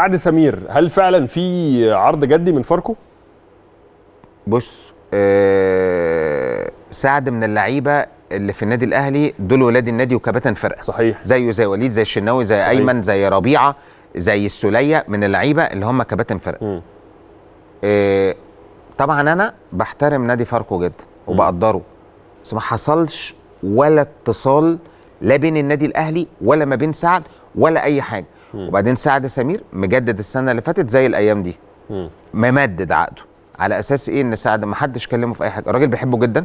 بعد سمير هل فعلا في عرض جدي من فاركو؟ بص أه سعد من اللعيبه اللي في النادي الاهلي دول ولاد النادي وكباتن فرقه صحيح زيه زي وليد زي الشناوي زي صحيح. ايمن زي ربيعه زي السوليه من اللعيبه اللي هم كباتن فرقه أه طبعا انا بحترم نادي فاركو جدا وبقدره بس ما حصلش ولا اتصال لا بين النادي الاهلي ولا ما بين سعد ولا اي حاجه مم. وبعدين سعد سمير مجدد السنه اللي فاتت زي الايام دي مم. ممدد عقده على اساس ايه ان سعد ما حدش كلمه في اي حاجه الراجل بيحبه جدا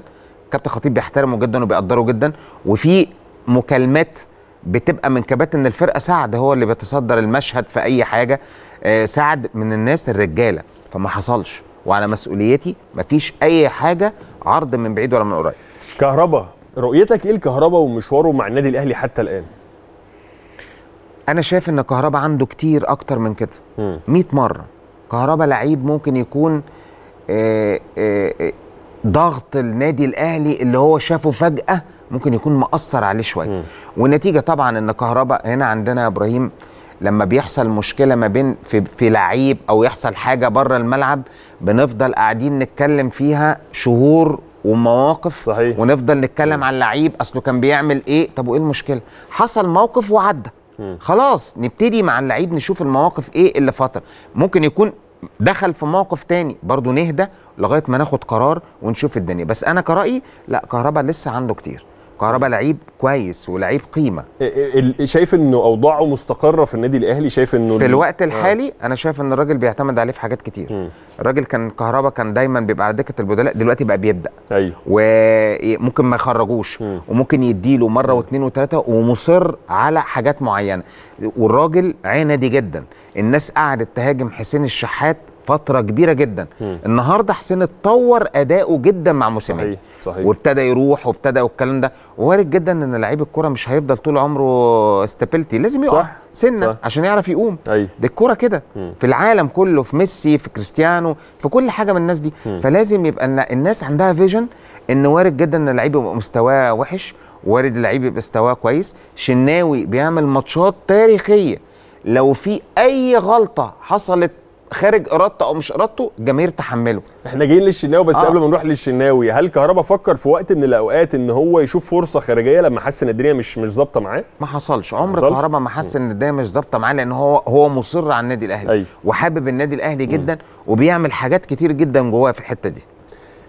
كابتن خطيب بيحترمه جدا وبيقدره جدا وفي مكالمات بتبقى من كباتن الفرقه سعد هو اللي بيتصدر المشهد في اي حاجه آه سعد من الناس الرجاله فما حصلش وعلى مسؤوليتي مفيش اي حاجه عرض من بعيد ولا من قريب كهربا رؤيتك ايه الكهربا ومشواره مع النادي الاهلي حتى الان انا شايف ان كهربا عنده كتير اكتر من كده 100 مره كهربا لعيب ممكن يكون آآ آه، آآ آه، ضغط النادي الاهلي اللي هو شافه فجاه ممكن يكون مأثر عليه شويه والنتيجه طبعا ان كهربا هنا عندنا يا ابراهيم لما بيحصل مشكله ما بين في, في لعيب او يحصل حاجه بره الملعب بنفضل قاعدين نتكلم فيها شهور ومواقف صحيح ونفضل نتكلم عن لعيب اصله كان بيعمل ايه طب وايه المشكله حصل موقف وعدى خلاص نبتدي مع اللعيب نشوف المواقف ايه اللي فتر ممكن يكون دخل في موقف تاني برضه نهدى لغايه ما ناخد قرار ونشوف الدنيا بس انا كرايي لا كهربا لسه عنده كتير كهربا لعيب كويس ولعيب قيمه إيه، إيه، شايف انه اوضاعه مستقره في النادي الاهلي شايف انه في الوقت آه. الحالي آه. انا شايف ان الراجل بيعتمد عليه في حاجات كتير م. الراجل كان كهربا كان دايما بيبقى على دكه البدلاء دلوقتي بقى بيبدا ايوه وممكن ما يخرجوش م. وممكن يديله مره واثنين وثلاثه ومصر على حاجات معينه والراجل عنادي جدا الناس قعدت تهاجم حسين الشحات فتره كبيره جدا مم. النهارده حسين اتطور اداؤه جدا مع موسيماني صحيح صحيح وابتدى يروح وابتدى والكلام ده وارد جدا ان لعيب الكوره مش هيفضل طول عمره استابيلتي لازم يقع صح سنه صح عشان يعرف يقوم أي. دي الكوره كده في العالم كله في ميسي في كريستيانو في كل حاجه من الناس دي مم. فلازم يبقى الناس عندها فيجن ان وارد جدا ان اللعيب يبقى مستواه وحش وارد اللعيب يبقى مستواه كويس شناوي بيعمل ماتشات تاريخيه لو في اي غلطه حصلت خارج ارادته او مش ارادته الجماهير تحمله احنا جايين للشناوي بس آه. قبل ما نروح للشناوي هل كهربا فكر في وقت من الاوقات ان هو يشوف فرصه خارجيه لما حس ان الدنيا مش مش ظابطه معاه ما حصلش عمر كهربا ما حس ان الدنيا مش ظابطه معاه لان هو هو مصر على النادي الاهلي أي. وحابب النادي الاهلي جدا م. وبيعمل حاجات كتير جدا جواه في الحته دي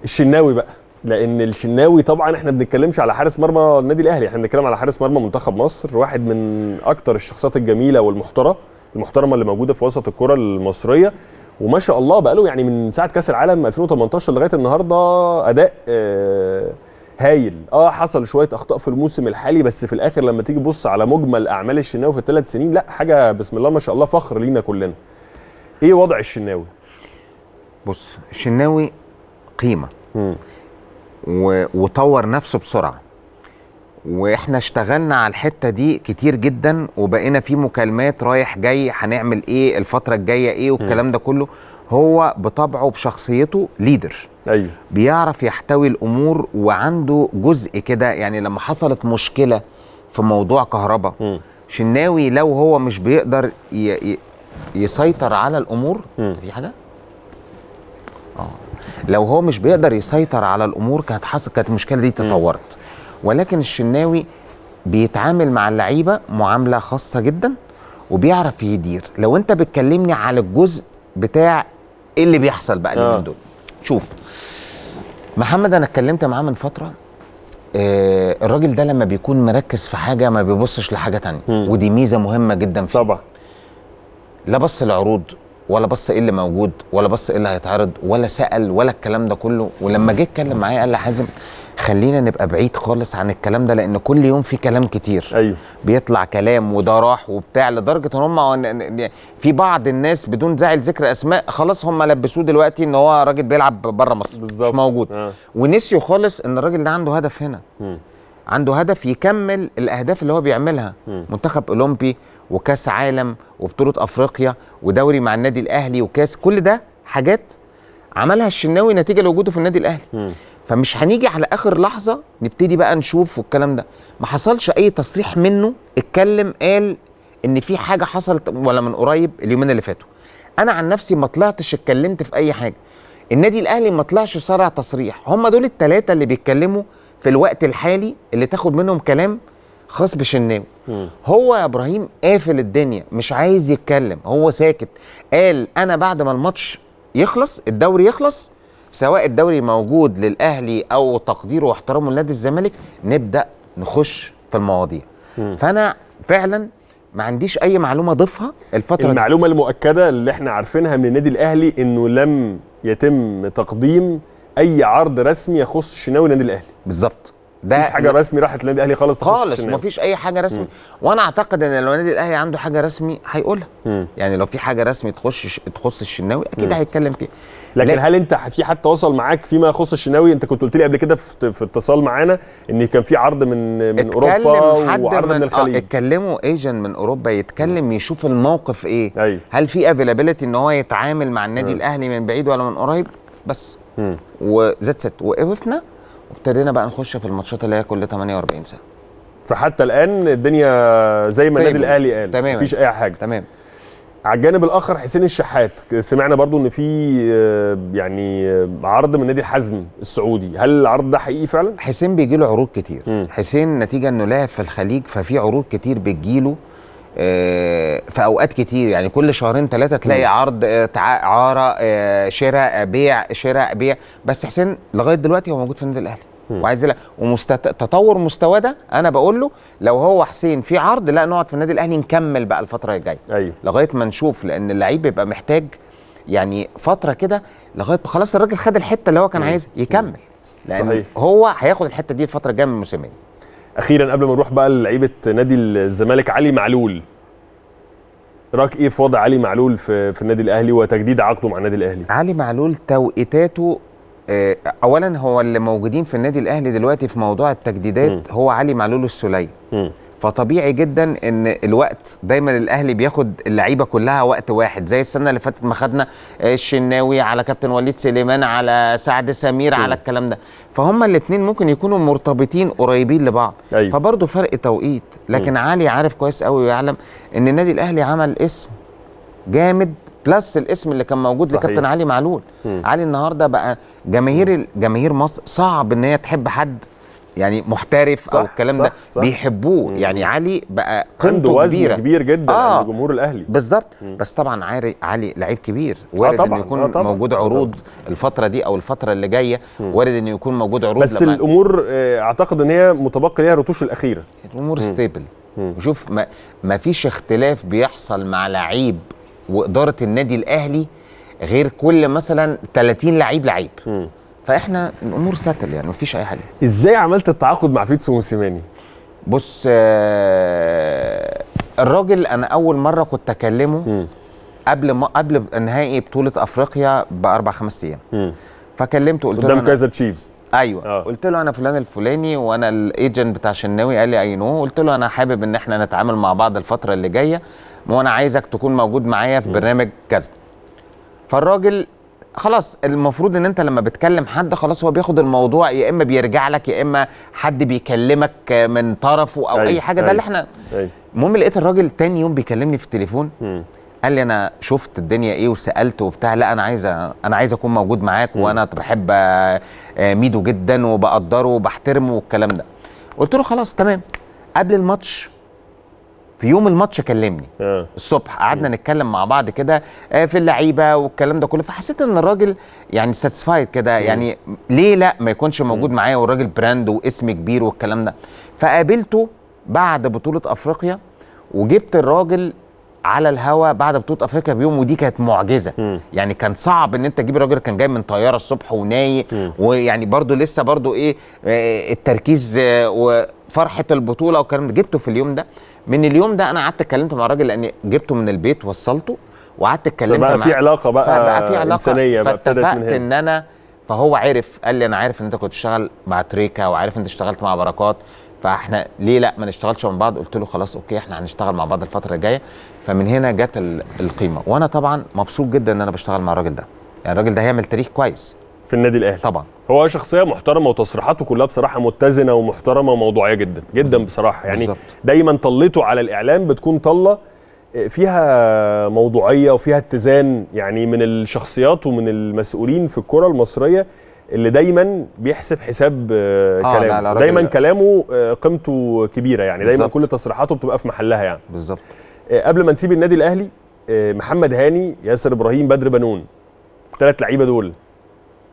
الشناوي بقى لان الشناوي طبعا احنا ما بنتكلمش على حارس مرمى النادي الاهلي احنا بنتكلم على حارس مرمى منتخب مصر واحد من اكتر الشخصيات الجميله والمحترمه المحترمه اللي موجوده في وسط الكره المصريه وما شاء الله بقى له يعني من ساعه كاس العالم 2018 لغايه النهارده آه، اداء آه، هايل اه حصل شويه اخطاء في الموسم الحالي بس في الاخر لما تيجي تبص على مجمل اعمال الشناوي في الثلاث سنين لا حاجه بسم الله ما شاء الله فخر لينا كلنا ايه وضع الشناوي بص الشناوي قيمه وطور نفسه بسرعه واحنا اشتغلنا على الحته دي كتير جدا وبقينا في مكالمات رايح جاي هنعمل ايه الفتره الجايه ايه والكلام ده كله هو بطبعه بشخصيته ليدر ايوه بيعرف يحتوي الامور وعنده جزء كده يعني لما حصلت مشكله في موضوع كهرباء شناوي لو هو مش بيقدر ي... يسيطر على الامور في حاجه اه لو هو مش بيقدر يسيطر على الامور كانت حصل كانت المشكله دي تطورت م. ولكن الشناوي بيتعامل مع اللعيبه معامله خاصه جدا وبيعرف يدير لو انت بتكلمني على الجزء بتاع ايه اللي بيحصل بقى اليومين آه. دول شوف محمد انا اتكلمت معاه من فتره آه الراجل ده لما بيكون مركز في حاجه ما بيبصش لحاجه تانية م. ودي ميزه مهمه جدا فيه طبعا لا بص العروض ولا بص ايه اللي موجود ولا بص ايه اللي هيتعرض ولا سال ولا الكلام ده كله ولما جه اتكلم معايا قال لي حازم خلينا نبقى بعيد خالص عن الكلام ده لان كل يوم في كلام كتير ايوه بيطلع كلام وده راح وبتاع لدرجه ان هم في بعض الناس بدون زعل ذكر اسماء خلاص هم لبسوه دلوقتي ان هو راجل بيلعب بره مصر بالزبط. مش موجود آه. ونسيوا خالص ان الراجل ده عنده هدف هنا م. عنده هدف يكمل الاهداف اللي هو بيعملها م. منتخب اولمبي وكاس عالم وبطوله افريقيا ودوري مع النادي الاهلي وكاس كل ده حاجات عملها الشناوي نتيجه لوجوده في النادي الاهلي م. فمش هنيجي على اخر لحظه نبتدي بقى نشوف والكلام ده ما حصلش اي تصريح منه اتكلم قال ان في حاجه حصلت ولا من قريب اليومين اللي فاتوا انا عن نفسي ما طلعتش اتكلمت في اي حاجه النادي الاهلي ما طلعش صرع تصريح هم دول الثلاثه اللي بيتكلموا في الوقت الحالي اللي تاخد منهم كلام خاص بشناوي هو يا ابراهيم قافل الدنيا مش عايز يتكلم هو ساكت قال انا بعد ما الماتش يخلص الدوري يخلص سواء الدوري موجود للاهلي او تقديره واحترامه لنادي الزمالك نبدا نخش في المواضيع م. فانا فعلا ما عنديش اي معلومه اضيفها الفتره المعلومه دي. المؤكده اللي احنا عارفينها من النادي الاهلي انه لم يتم تقديم اي عرض رسمي يخص الشناوي النادي الاهلي بالظبط ده مفيش حاجه رسمي راحت للنادي الاهلي خالص خالص مفيش اي حاجه رسمي م. وانا اعتقد ان لو النادي الاهلي عنده حاجه رسمي هيقولها يعني لو في حاجه رسمي تخش تخص الشناوي اكيد م. هيتكلم فيها لكن هل انت في حد تواصل معاك فيما يخص الشناوي انت كنت قلت لي قبل كده في اتصال معانا ان كان في عرض من من اوروبا وعرض من, من آه، الخليج اتكلموا ايجن من اوروبا يتكلم يشوف الموقف ايه أي. أيوه. هل في افيلابيلتي ان هو يتعامل مع النادي الاهلي من بعيد ولا من قريب بس وزت ست وقفنا وابتدينا بقى نخش في الماتشات اللي هي كل 48 ساعه فحتى الان الدنيا زي ما طيب. النادي الاهلي قال مفيش اي حاجه تمام على الجانب الاخر حسين الشحات سمعنا برضو ان في آه، يعني آه، عرض من نادي الحزم السعودي هل العرض ده حقيقي فعلا حسين بيجي له عروض كتير م. حسين نتيجه انه لاعب في الخليج ففي عروض كتير بتجي له آه، في اوقات كتير يعني كل شهرين ثلاثه تلاقي م. عرض عاره شراء بيع شراء بيع بس حسين لغايه دلوقتي هو موجود في النادي الاهلي وعايز لا تطور مستواه ده انا بقول له لو هو حسين في عرض لا نقعد في النادي الاهلي نكمل بقى الفتره الجايه أيوه. لغايه ما نشوف لان اللعيب بيبقى محتاج يعني فتره كده لغايه خلاص الراجل خد الحته اللي هو كان عايزها يكمل لان صحيح. هو هياخد الحته دي الفتره الجايه من الموسمين اخيرا قبل ما نروح بقى للعيبه نادي الزمالك علي معلول إيه رايك ايه في وضع علي معلول في, في النادي الاهلي وتجديد عقده مع النادي الاهلي علي معلول توقيتاته آه، اولا هو اللي موجودين في النادي الاهلي دلوقتي في موضوع التجديدات م. هو علي معلول السليم فطبيعي جدا ان الوقت دايما الاهلي بياخد اللعيبه كلها وقت واحد زي السنه اللي فاتت ما خدنا الشناوي على كابتن وليد سليمان على سعد سمير م. على الكلام ده فهم الاثنين ممكن يكونوا مرتبطين قريبين لبعض أيوه. فبرضه فرق توقيت لكن م. علي عارف كويس قوي ويعلم ان النادي الاهلي عمل اسم جامد بلس الاسم اللي كان موجود لكابتن علي معلول م. علي النهارده بقى جماهير جماهير مصر صعب ان هي تحب حد يعني محترف صح او الكلام صح ده صح بيحبوه مم. يعني علي بقى قيمته كبيره كبير جدا آه عند جمهور الاهلي بالظبط بس طبعا علي علي لعيب كبير آه وارد آه انه يكون آه طبعًا. موجود عروض طبعًا. الفتره دي او الفتره اللي جايه وارد انه يكون موجود عروض بس لما الامور آه، اعتقد ان هي متبقي ليها الرتوش الاخيره الامور ستيبل شوف ما فيش اختلاف بيحصل مع لعيب واداره النادي الاهلي غير كل مثلا 30 لعيب لعيب م. فاحنا الامور ساتل يعني مفيش اي حاجه ازاي عملت التعاقد مع فيتسو موسيماني بص آه الراجل انا اول مره كنت اكلمه م. قبل ما قبل نهائي بطوله افريقيا باربع خمس ايام فكلمته قلت له قدام كايزر تشيفز ايوه أوه. قلت له انا فلان الفلاني وانا الايجنت بتاع شناوي قال لي اي نو قلت له انا حابب ان احنا نتعامل مع بعض الفتره اللي جايه وانا عايزك تكون موجود معايا في برنامج كذا فالراجل خلاص المفروض ان انت لما بتكلم حد خلاص هو بياخد الموضوع يا اما بيرجع لك يا اما حد بيكلمك من طرفه او أي, أيوة، اي حاجه أي ده اللي أيوة، احنا أيوة. المهم لقيت الراجل تاني يوم بيكلمني في التليفون م. قال لي انا شفت الدنيا ايه وسالت وبتاع لا انا عايز انا عايز اكون موجود معاك وانا بحب آه، ميدو جدا وبقدره وبحترمه والكلام ده قلت له خلاص تمام قبل الماتش في يوم الماتش كلمني آه. الصبح قعدنا نتكلم مع بعض كده آه، في اللعيبه والكلام ده كله فحسيت ان الراجل يعني ساتسفايد كده يعني ليه لا ما يكونش موجود معايا والراجل براند واسم كبير والكلام ده فقابلته بعد بطوله افريقيا وجبت الراجل على الهواء بعد بطوله افريقيا بيوم ودي كانت معجزه مم. يعني كان صعب ان انت تجيب الراجل كان جاي من طياره الصبح ونايق ويعني برده لسه برده ايه آه، التركيز آه، وفرحه البطوله والكلام ده جبته في اليوم ده من اليوم ده انا قعدت اتكلمت مع الراجل لان جبته من البيت وصلته وقعدت اتكلمت معاه فبقى في علاقه بقى, بقى في علاقه انسانيه فاتفقت من هنا. ان انا فهو عرف قال لي انا عارف ان انت كنت تشتغل مع تريكا وعارف انت اشتغلت مع بركات فاحنا ليه لا ما نشتغلش مع بعض قلت له خلاص اوكي احنا هنشتغل مع بعض الفتره الجايه فمن هنا جت القيمه وانا طبعا مبسوط جدا ان انا بشتغل مع الراجل ده يعني الراجل ده هيعمل تاريخ كويس في النادي الاهلي طبعا هو شخصيه محترمه وتصريحاته كلها بصراحه متزنه ومحترمه وموضوعيه جدا جدا بصراحه يعني بالزبط. دايما طلته على الاعلام بتكون طله آه، فيها موضوعيه وفيها اتزان يعني من الشخصيات ومن المسؤولين في الكره المصريه اللي دايما بيحسب حساب آه, آه، كلامه لا لا دايما كلامه آه، قيمته كبيره يعني بالزبط. دايما كل تصريحاته بتبقى في محلها يعني بالظبط آه، قبل ما نسيب النادي الاهلي آه، محمد هاني ياسر ابراهيم بدر بنون الثلاث لعيبه دول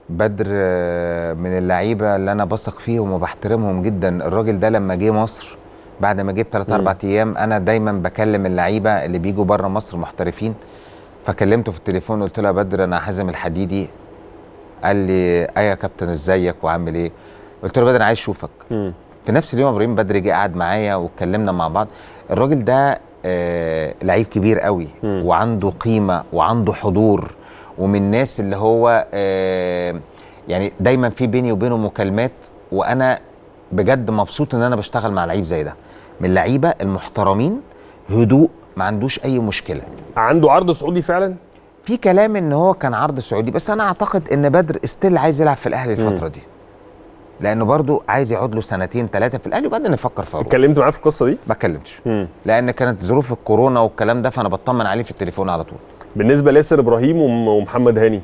بدر آه، من اللعيبه اللي انا بثق فيهم وبحترمهم جدا الراجل ده لما جه مصر بعد ما جه بثلاث اربع ايام انا دايما بكلم اللعيبه اللي بيجوا بره مصر محترفين فكلمته في التليفون قلت له يا بدر انا حازم الحديدي قال لي ايه يا كابتن ازيك وعامل ايه قلت له بدر انا عايز اشوفك في نفس اليوم ابراهيم بدري جه قعد معايا واتكلمنا مع بعض الراجل ده آه لعيب كبير قوي م. وعنده قيمه وعنده حضور ومن الناس اللي هو آه يعني دايما في بيني وبينه مكالمات وانا بجد مبسوط ان انا بشتغل مع لعيب زي ده من اللعيبه المحترمين هدوء ما عندوش اي مشكله عنده عرض سعودي فعلا في كلام ان هو كان عرض سعودي بس انا اعتقد ان بدر استيل عايز يلعب في الاهلي الفتره م. دي لانه برضو عايز يقعد له سنتين ثلاثه في الاهلي وبعدين نفكر في اتكلمت معاه في القصه دي؟ ما اتكلمتش لان كانت ظروف الكورونا والكلام ده فانا بطمن عليه في التليفون على طول بالنسبه لياسر ابراهيم ومحمد هاني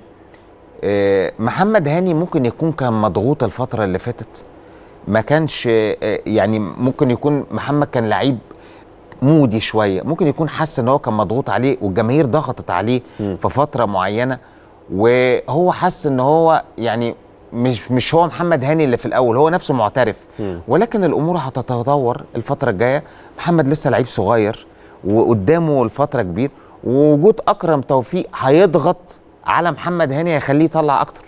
آه، محمد هاني ممكن يكون كان مضغوط الفتره اللي فاتت ما كانش آه، يعني ممكن يكون محمد كان لعيب مودي شويه ممكن يكون حس ان هو كان مضغوط عليه والجماهير ضغطت عليه م. في فتره معينه وهو حس ان هو يعني مش مش هو محمد هاني اللي في الاول هو نفسه معترف ولكن الامور هتتطور الفتره الجايه محمد لسه لعيب صغير وقدامه الفتره كبير ووجود اكرم توفيق هيضغط على محمد هاني هيخليه يطلع اكتر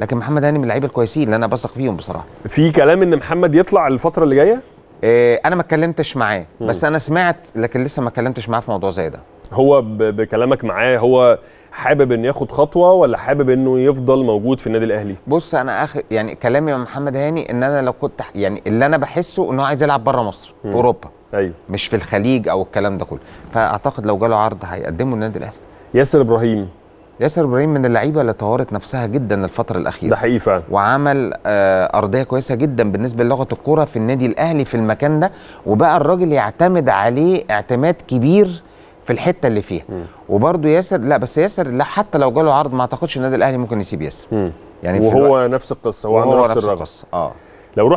لكن محمد هاني من اللعيبه الكويسين اللي انا بثق فيهم بصراحه في كلام ان محمد يطلع الفتره اللي جايه إيه انا ما اتكلمتش معاه بس انا سمعت لكن لسه ما اتكلمتش معاه في موضوع زي ده هو بكلامك معاه هو حابب انه ياخد خطوه ولا حابب انه يفضل موجود في النادي الاهلي بص انا اخر يعني كلامي مع محمد هاني ان انا لو كنت يعني اللي انا بحسه ان هو عايز يلعب بره مصر في اوروبا ايوه مش في الخليج او الكلام ده كله فاعتقد لو جاله عرض هيقدمه للنادي الاهلي ياسر ابراهيم ياسر ابراهيم من اللعيبه اللي طورت نفسها جدا الفتره الاخيره ده حقيقي فعلا وعمل آه ارضيه كويسه جدا بالنسبه للغه الكوره في النادي الاهلي في المكان ده وبقى الراجل يعتمد عليه اعتماد كبير في الحته اللي فيها وبرده ياسر لا بس ياسر لا حتى لو جاله عرض ما اعتقدش النادي الاهلي ممكن يسيب ياسر يعني وهو نفس القصه وعنده نفس الرغبه اه لو